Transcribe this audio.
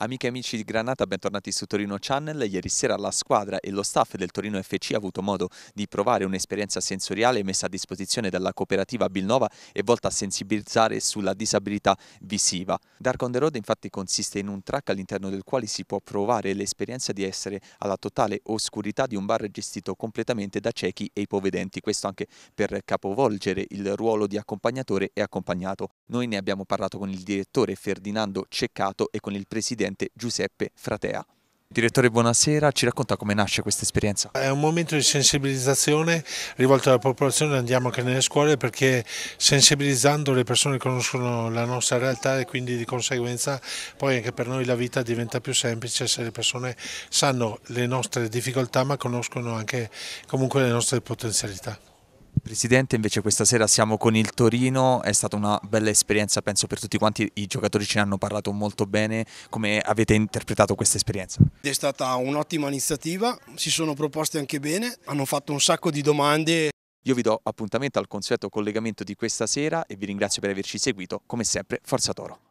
Amiche e amici di Granata, bentornati su Torino Channel. Ieri sera la squadra e lo staff del Torino FC ha avuto modo di provare un'esperienza sensoriale messa a disposizione dalla cooperativa Bilnova e volta a sensibilizzare sulla disabilità visiva. Dark on the Road infatti consiste in un track all'interno del quale si può provare l'esperienza di essere alla totale oscurità di un bar gestito completamente da ciechi e ipovedenti, questo anche per capovolgere il ruolo di accompagnatore e accompagnato. Noi ne abbiamo parlato con il direttore Ferdinando Ceccato e con il presidente presidente Giuseppe Fratea. Direttore, buonasera, ci racconta come nasce questa esperienza? È un momento di sensibilizzazione rivolto alla popolazione, andiamo anche nelle scuole perché sensibilizzando le persone conoscono la nostra realtà e quindi di conseguenza poi anche per noi la vita diventa più semplice se le persone sanno le nostre difficoltà ma conoscono anche comunque le nostre potenzialità. Presidente, invece questa sera siamo con il Torino, è stata una bella esperienza penso per tutti quanti, i giocatori ce ne hanno parlato molto bene, come avete interpretato questa esperienza? È stata un'ottima iniziativa, si sono proposti anche bene, hanno fatto un sacco di domande. Io vi do appuntamento al consueto collegamento di questa sera e vi ringrazio per averci seguito, come sempre Forza Toro.